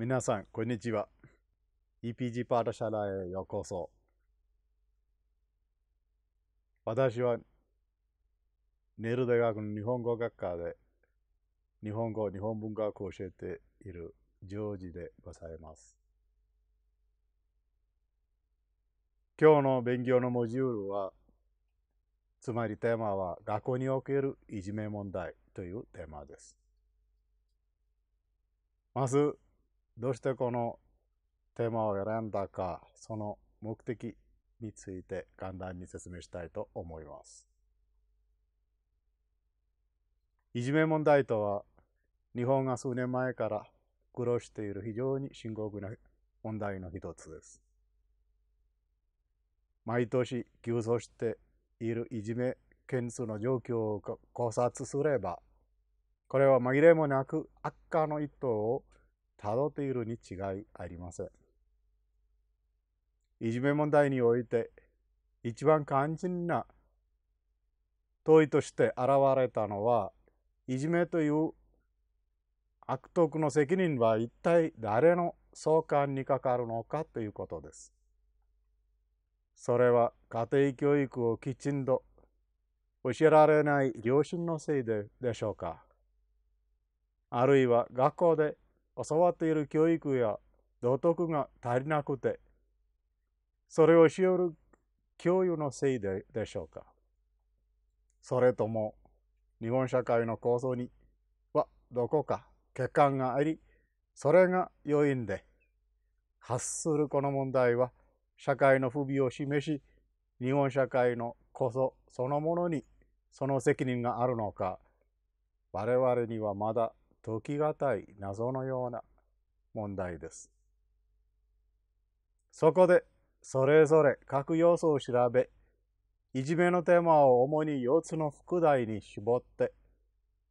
皆さん、こんにちは。EPG パートシャラへようこそ。私は、ネル大学の日本語学科で、日本語、日本文学を教えているジョージでございます。今日の勉強のモジュールは、つまりテーマは学校におけるいじめ問題というテーマです。まず、どうしてこのテーマを選んだか、その目的について簡単に説明したいと思います。いじめ問題とは、日本が数年前から苦労している非常に深刻な問題の一つです。毎年急増しているいじめ件数の状況を考察すれば、これは紛れもなく悪化の一途をたどっているに違いありません。いじめ問題において一番肝心な問いとして現れたのはいじめという悪徳の責任は一体誰の相関にかかるのかということです。それは家庭教育をきちんと教えられない両親のせいででしょうか。あるいは学校で教わっている教育や道徳が足りなくて、それをしよる教諭のせいででしょうか。それとも、日本社会の構造にはどこか欠陥があり、それが要因で、発するこの問題は、社会の不備を示し、日本社会のこそそのものにその責任があるのか、我々にはまだ解きたい謎のような問題です。そこで、それぞれ各要素を調べ、いじめのテーマを主に4つの副題に絞って、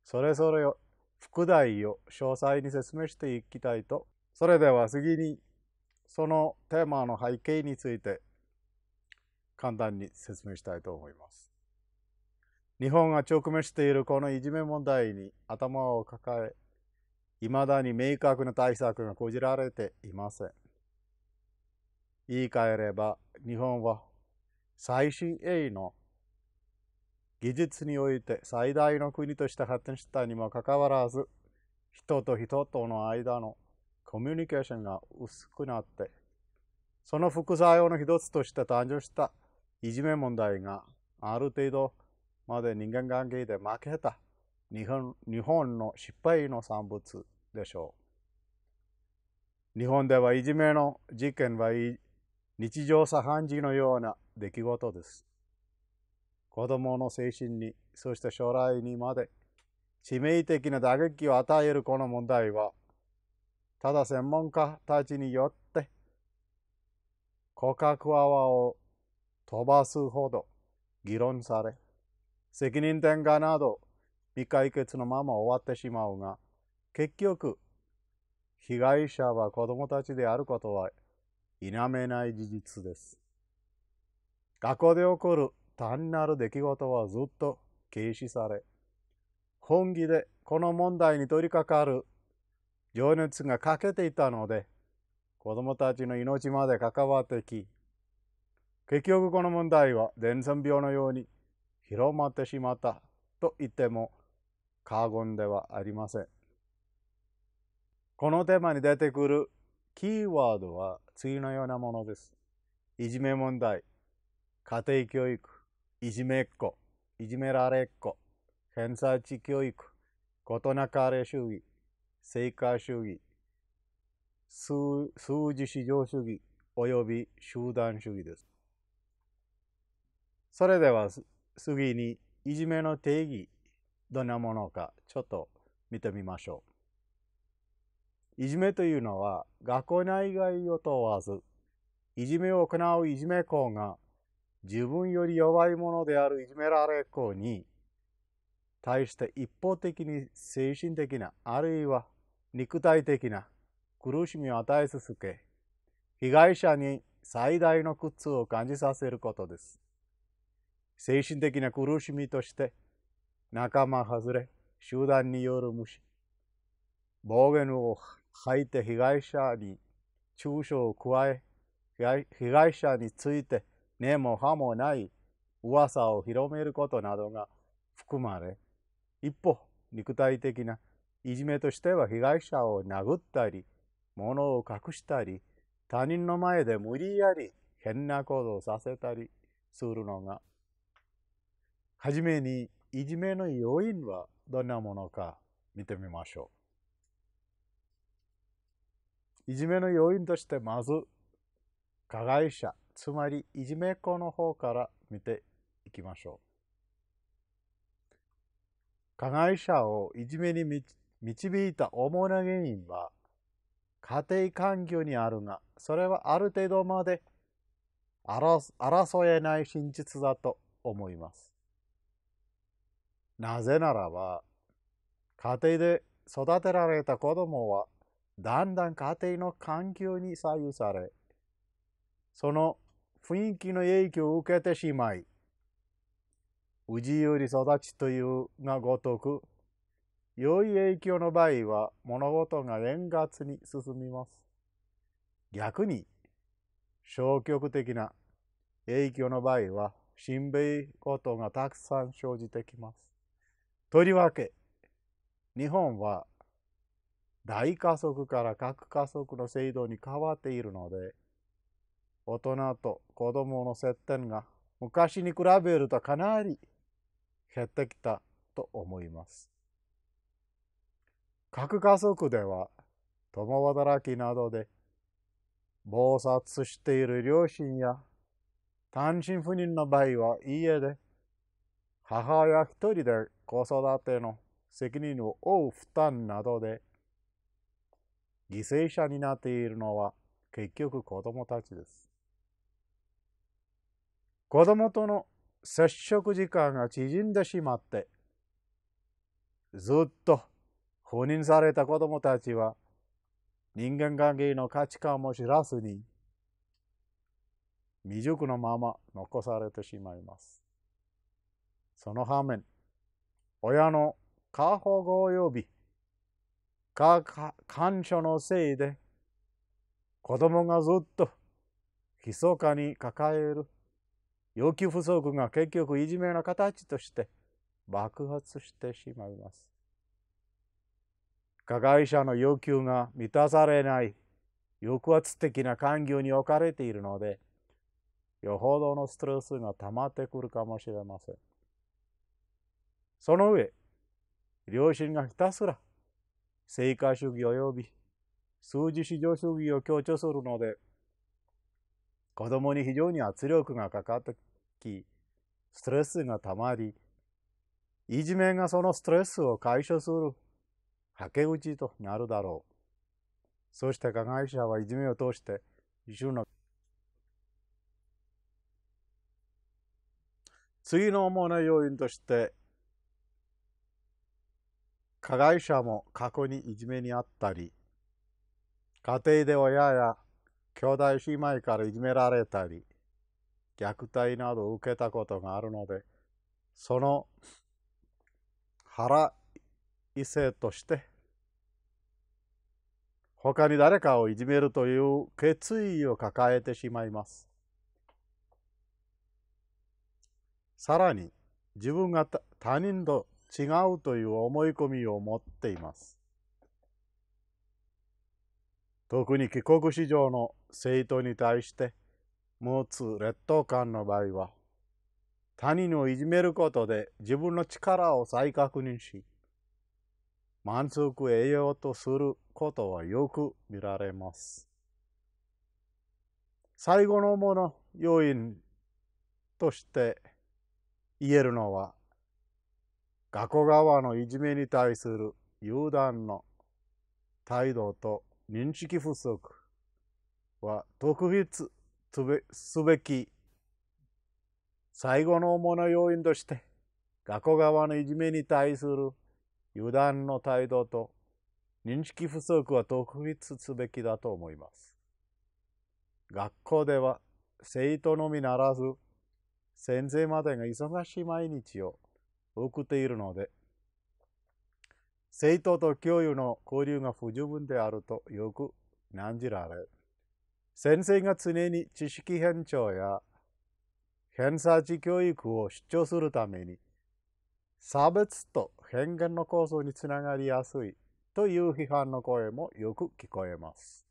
それぞれを副題を詳細に説明していきたいと、それでは次に、そのテーマの背景について簡単に説明したいと思います。日本が直面しているこのいじめ問題に頭を抱え、いまだに明確な対策がこじられていません。言い換えれば、日本は最新鋭の技術において最大の国として発展したにもかかわらず、人と人との間のコミュニケーションが薄くなって、その副作用の一つとして誕生したいじめ問題がある程度まで人間関係で負けた日本日本の失敗の産物でしょう。日本ではいじめの事件は日常茶飯事のような出来事です。子供の精神に、そして将来にまで致命的な打撃を与えるこの問題は、ただ専門家たちによって、クア泡を飛ばすほど議論され、責任転嫁など未解決のまま終わってしまうが結局被害者は子供たちであることは否めない事実です。学校で起こる単なる出来事はずっと軽視され本気でこの問題に取り掛かる情熱が欠けていたので子供たちの命まで関わってき結局この問題は伝染病のように広まってしまったと言っても過言ではありません。このテーマに出てくるキーワードは次のようなものです。いじめ問題、家庭教育、いじめっ子、いじめられっ子、偏差値教育、事なかれ主義、成果主義、数字至上主義及び集団主義です。それでは次に、いじめの定義、どんなものか、ちょっと見てみましょう。いじめというのは、学校内外を問わず、いじめを行ういじめ校が、自分より弱いものであるいじめられ校に、対して一方的に精神的な、あるいは肉体的な苦しみを与え続け、被害者に最大の苦痛を感じさせることです。精神的な苦しみとして仲間外れ、集団による無視、暴言を吐いて被害者に中傷を加え、被害者について根も葉もない噂を広めることなどが含まれ、一方、肉体的ないじめとしては被害者を殴ったり、物を隠したり、他人の前で無理やり変なことをさせたりするのがはじめに、いじめの要因はどんなものか見てみましょう。いじめの要因として、まず、加害者、つまりいじめっ子の方から見ていきましょう。加害者をいじめに導いた主な原因は、家庭環境にあるが、それはある程度まで争えない真実だと思います。なぜならば、家庭で育てられた子供は、だんだん家庭の環境に左右され、その雰囲気の影響を受けてしまい、氏より育ちというがごとく、良い影響の場合は物事が円滑に進みます。逆に、消極的な影響の場合は、しんべいことがたくさん生じてきます。とりわけ日本は大加速から核加速の制度に変わっているので大人と子供の接点が昔に比べるとかなり減ってきたと思います。核加速では共働きなどで暴殺している両親や単身赴任の場合は家で母親一人で子育ての責任を負う負担などで犠牲者になっているのは結局子供たちです。子供との接触時間が縮んでしまってずっと赴任された子供たちは人間関係の価値観も知らずに未熟のまま残されてしまいます。その反面、親の過保護及び過干渉のせいで、子供がずっと密かに抱える要求不足が結局いじめの形として爆発してしまいます。加害者の要求が満たされない抑圧的な環境に置かれているので、よほどのストレスが溜まってくるかもしれません。その上、両親がひたすら、成果主義及び数字市場主義を強調するので、子供に非常に圧力がかかってき、ストレスがたまり、いじめがそのストレスを解消する駆け口となるだろう。そして加害者はいじめを通して、一種の次の主な要因として加害者も過去にいじめにあったり、家庭で親や兄弟姉妹からいじめられたり、虐待などを受けたことがあるので、その腹異性として、他に誰かをいじめるという決意を抱えてしまいます。さらに、自分が他人と違うという思い込みを持っています。特に帰国子女の政党に対して持つ劣等感の場合は、他人をいじめることで自分の力を再確認し、満足得ようとすることはよく見られます。最後のもの要因として言えるのは、学校側のいじめに対する油断の態度と認識不足は特筆すべき最後の主な要因として、学校側のいじめに対する油断の態度と認識不足は特筆すべきだと思います。学校では生徒のみならず、先生までが忙しい毎日を送っているので、政党と教諭の交流が不十分であるとよく難じられ、先生が常に知識偏重や偏差値教育を主張するために、差別と偏見の構想につながりやすいという批判の声もよく聞こえます。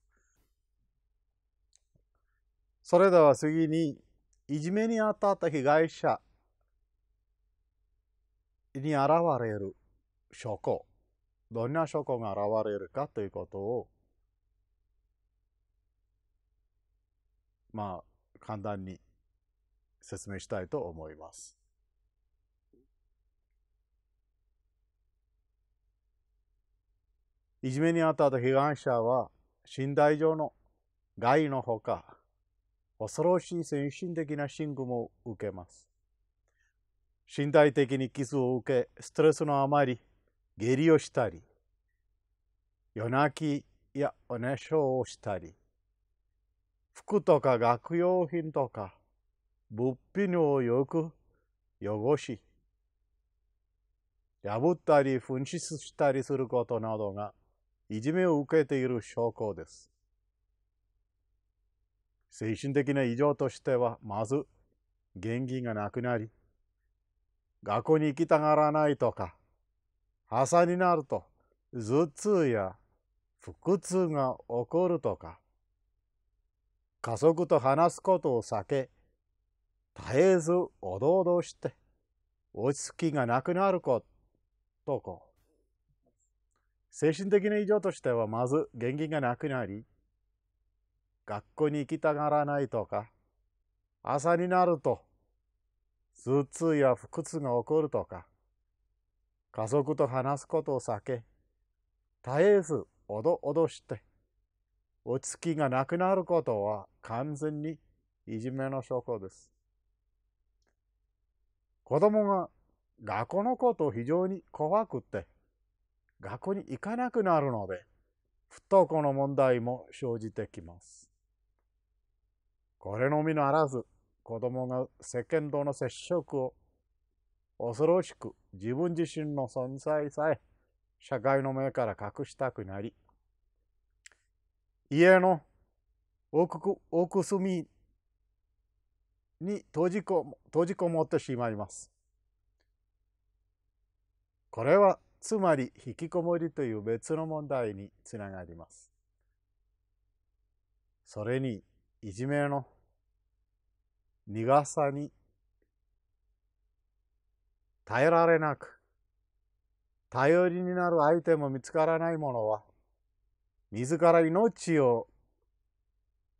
それでは次に、いじめにあたった被害者に現れる証拠、どんな証拠が現れるかということを、まあ、簡単に説明したいと思います。いじめにあった被害者は、身体上の害のほか、恐ろしい精神的な信号も受けます。身体的に傷を受けストレスのあまり下痢をしたり夜泣きやおねしょをしたり服とか学用品とか物品をよく汚し破ったり紛失したりすることなどがいじめを受けている証拠です。精神的な異常としてはまず元気がなくなり学校に行きたがらないとか、朝になると頭痛や腹痛が起こるとか、家族と話すことを避け、絶えずおどおどして、落ち着きがなくなること、こ精神的な異常としては、まず元気がなくなり、学校に行きたがらないとか、朝になると頭痛や腹痛が起こるとか、家族と話すことを避け、絶えずおどおどして、落ち着きがなくなることは完全にいじめの証拠です。子供が学校のことを非常に怖くって、学校に行かなくなるので、不登校の問題も生じてきます。これのみならず、子供が世間との接触を恐ろしく自分自身の存在さえ社会の目から隠したくなり、家の奥く奥隅に閉じこ閉じこもってしまいます。これはつまり引きこもりという別の問題につながります。それにいじめの苦さに耐えられなく、頼りになる相手も見つからない者は、自ら命を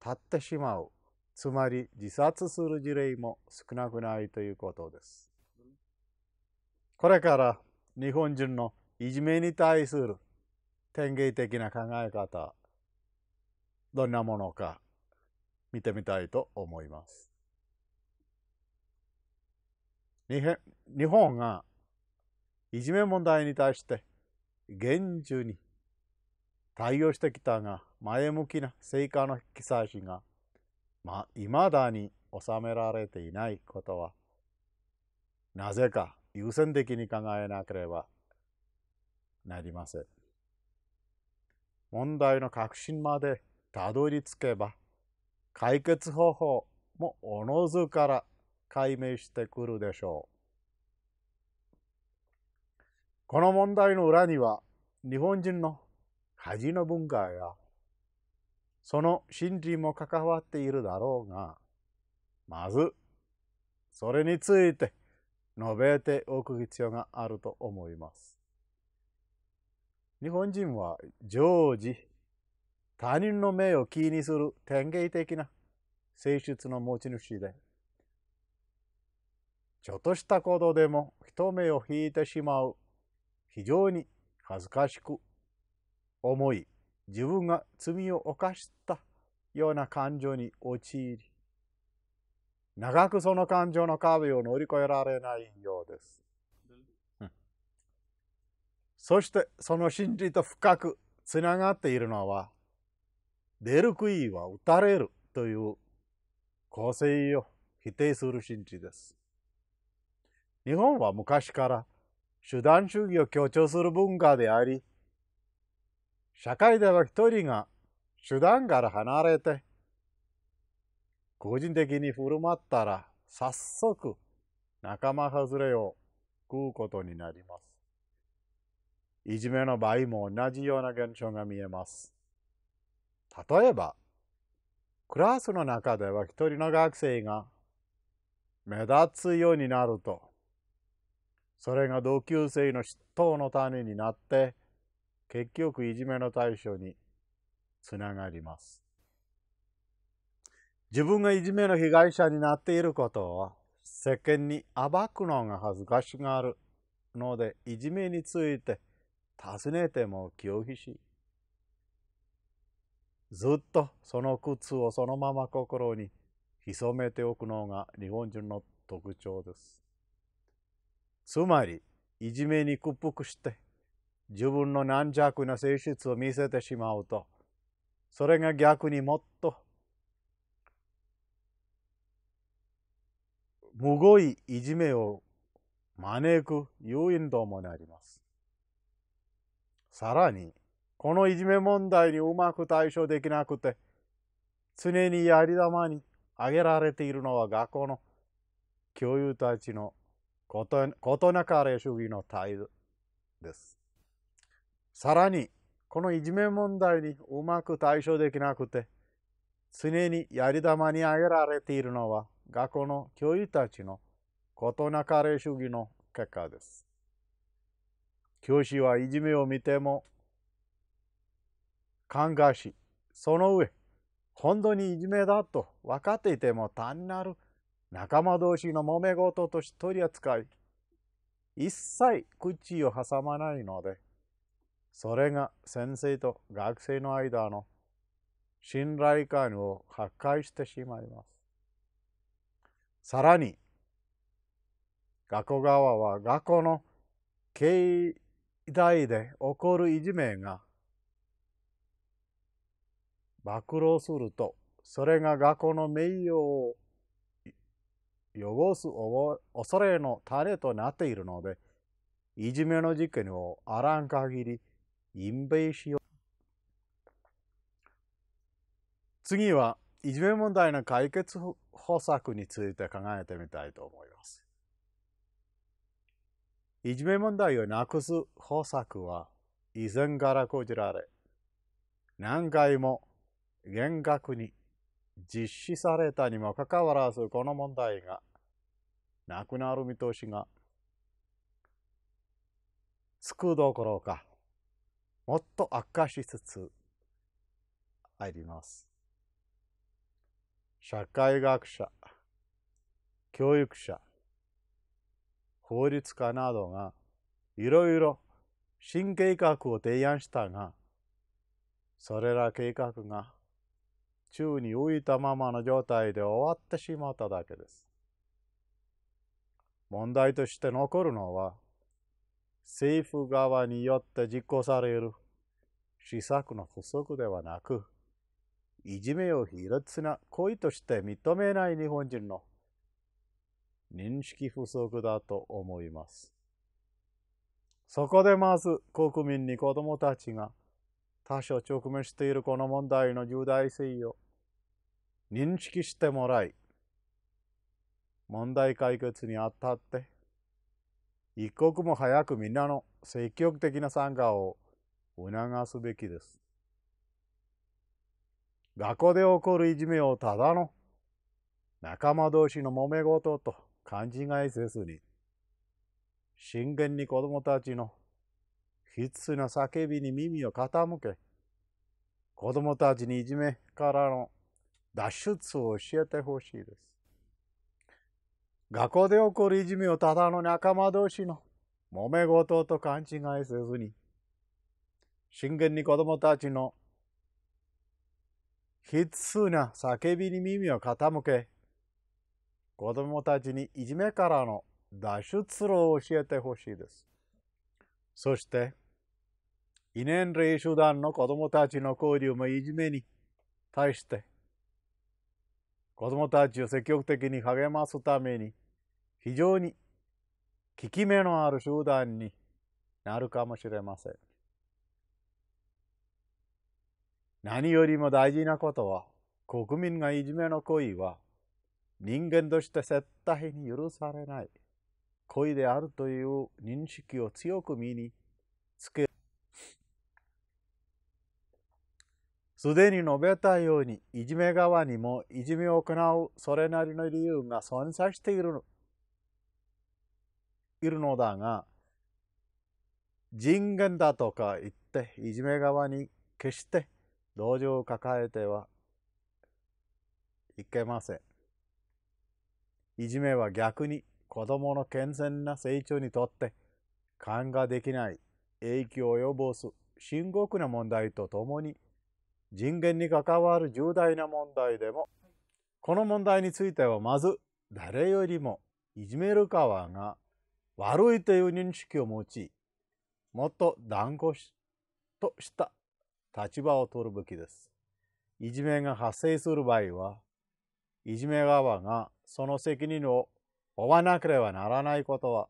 絶ってしまう。つまり自殺する事例も少なくないということです。これから日本人のいじめに対する典型的な考え方、どんなものか見てみたいと思います。日本がいじめ問題に対して厳重に対応してきたが前向きな成果の記載しがいまあ、未だに収められていないことはなぜか優先的に考えなければなりません。問題の核心までたどり着けば解決方法もおのずから解明してくるでしょう。この問題の裏には日本人の恥の文化やその心理も関わっているだろうがまずそれについて述べておく必要があると思います。日本人は常時他人の目を気にする典型的な性質の持ち主でちょっとしたことでも人目を引いてしまう。非常に恥ずかしく思い、自分が罪を犯したような感情に陥り、長くその感情の壁を乗り越えられないようです。うん、そしてその真理と深くつながっているのは、出る杭は打たれるという構成を否定する真理です。日本は昔から手段主義を強調する文化であり、社会では一人が手段から離れて、個人的に振る舞ったら早速仲間外れを食うことになります。いじめの場合も同じような現象が見えます。例えば、クラスの中では一人の学生が目立つようになると、それが同級生の筆頭の種になって、結局いじめの対象につながります。自分がいじめの被害者になっていることを世間に暴くのが恥ずかしがるので、いじめについて尋ねても気を引し、ずっとその靴をそのまま心に潜めておくのが日本人の特徴です。つまり、いじめに屈服して、自分の軟弱な性質を見せてしまうと、それが逆にもっと、むごいいじめを招く誘引ともなります。さらに、このいじめ問題にうまく対処できなくて、常にやり玉に挙げられているのは学校の教諭たちのなかれ主義の態度です。さらに、このいじめ問題にうまく対処できなくて、常にやり玉に挙げられているのは、学校の教諭たちのことなかれ主義の結果です。教師はいじめを見ても、考えし、その上、本当にいじめだと分かっていても単なる仲間同士の揉め事と取り扱い、一切口を挟まないので、それが先生と学生の間の信頼感を破壊してしまいます。さらに、学校側は学校の経済で起こるいじめが暴露すると、それが学校の名誉を汚す恐れの種となっているので、いじめの事件をあらん限り隠蔽しよう。次は、いじめ問題の解決方策について考えてみたいと思います。いじめ問題をなくす方策は以前から講じられ、何回も厳格に実施されたにもかかわらず、この問題がなくなる見通しがつくどころか、もっと悪化しつつあります。社会学者、教育者、法律家などがいろいろ新計画を提案したが、それら計画が宙に浮いたままの状態で終わってしまっただけです。問題として残るのは、政府側によって実行される施策の不足ではなく、いじめを卑劣な行為として認めない日本人の認識不足だと思います。そこでまず国民に子供たちが他者直面しているこの問題の重大性を認識してもらい、問題解決にあたって、一刻も早くみんなの積極的な参加を促すべきです。学校で起こるいじめをただの仲間同士の揉め事と勘違いせずに、真剣に子供たちの必須な叫びに耳を傾け、子供たちにいじめからの脱出を教えてほしいです。学校で起こるいじめをただの仲間同士の揉め事と勘違いせずに、真剣に子供たちの必須な叫びに耳を傾け、子供たちにいじめからの脱出路を教えてほしいです。そして、ンレイ集団の子供たちの交流もいじめに対して、子供たちを積極的に励ますために、非常に効き目のある集団になるかもしれません。何よりも大事なことは、国民がいじめの行為は人間として絶対に許されない。恋であるという認識を強く身につけすでに述べたように、いじめ側にもいじめを行うそれなりの理由が存在しているいるのだが、人間だとか言って、いじめ側に決して同情を抱えてはいけません。いじめは逆に子供の健全な成長にとって勘ができない影響を及ぼす深刻な問題とともに人間に関わる重大な問題でもこの問題についてはまず誰よりもいじめる側が悪いという認識を持ちもっと断固とした立場を取るべきです。いじめが発生する場合はいじめ側がその責任を追わなければならないことは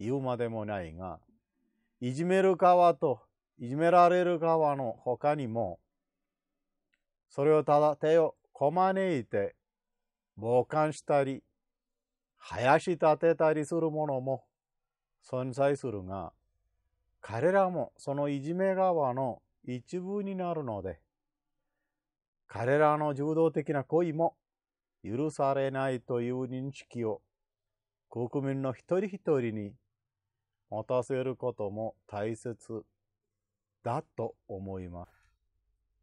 言うまでもないが、いじめる側といじめられる側の他にも、それをただ手をこまねいて傍観したり、林立てたりするものも存在するが、彼らもそのいじめ側の一部になるので、彼らの柔道的な行為も許されないという認識を国民の一人一人に持たせることも大切だと思います。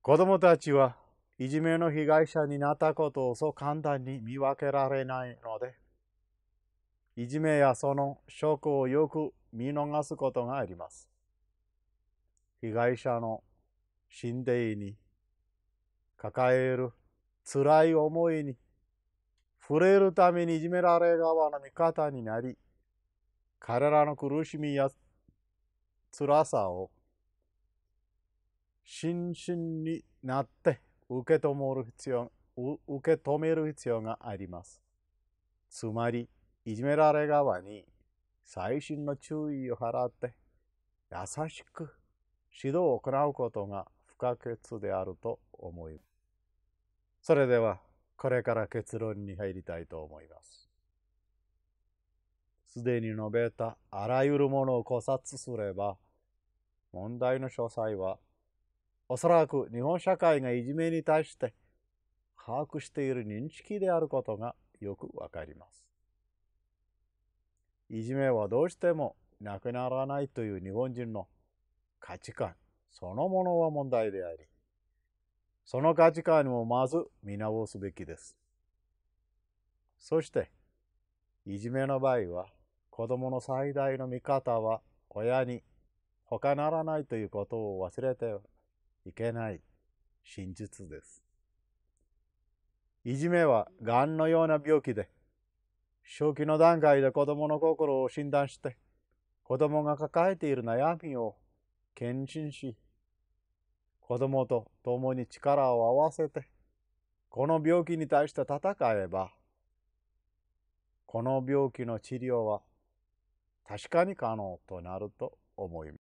子供たちはいじめの被害者になったことをそう簡単に見分けられないので、いじめやその証拠をよく見逃すことがあります。被害者の心霊に抱える辛い思いに触れるためにいじめられ側の味方になり、彼らの苦しみや辛さを真摯になって受け止める必要受け止める必要があります。つまり、いじめられ側に最新の注意を払って優しく指導を行うことが不可欠であると思います。それでは、これから結論に入りたいと思います。すでに述べたあらゆるものを考察すれば、問題の詳細は、おそらく日本社会がいじめに対して把握している認識であることがよくわかります。いじめはどうしてもなくならないという日本人の価値観そのものは問題であり、その価値観をまず見直すべきです。そして、いじめの場合は、子供の最大の味方は親に他ならないということを忘れてはいけない真実です。いじめはがんのような病気で、初期の段階で子供の心を診断して、子供が抱えている悩みを検診し、子供と共に力を合わせて、この病気に対して戦えば、この病気の治療は確かに可能となると思います。